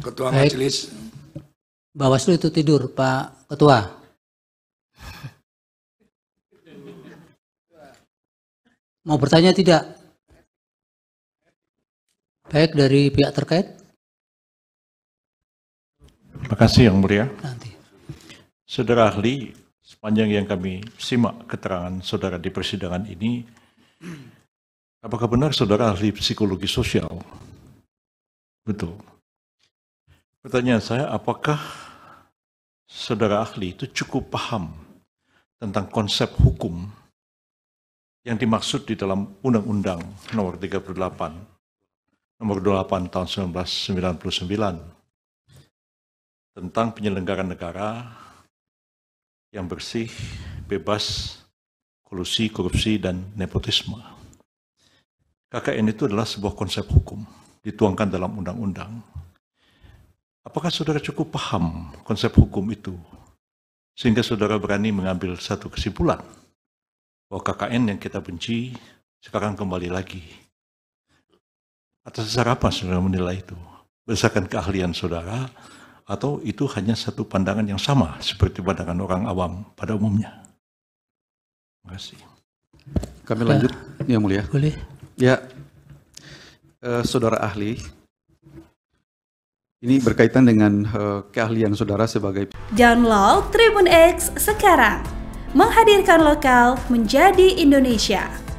Ketua Baik. Majelis. Bawaslu itu tidur, Pak Ketua. Mau bertanya tidak? Baik dari pihak terkait. Terima kasih Yang Mulia. Nanti. Saudara ahli, sepanjang yang kami simak keterangan saudara di persidangan ini, apakah benar saudara ahli psikologi sosial? Betul. Pertanyaan saya, apakah saudara ahli itu cukup paham tentang konsep hukum yang dimaksud di dalam Undang-Undang Nomor 38, Nomor 28 Tahun 1999 tentang penyelenggaraan negara yang bersih, bebas, kolusi, korupsi, dan nepotisme. KKN itu adalah sebuah konsep hukum dituangkan dalam undang-undang Apakah saudara cukup paham konsep hukum itu? Sehingga saudara berani mengambil satu kesimpulan bahwa KKN yang kita benci sekarang kembali lagi. Atas dasar apa saudara menilai itu? Berdasarkan keahlian saudara atau itu hanya satu pandangan yang sama seperti pandangan orang awam pada umumnya? Terima kasih. Kami lanjut, ya, Yang Mulia. Boleh. Ya, eh, saudara ahli, ini berkaitan dengan uh, keahlian saudara sebagai Download Tribun X sekarang. Menghadirkan lokal menjadi Indonesia.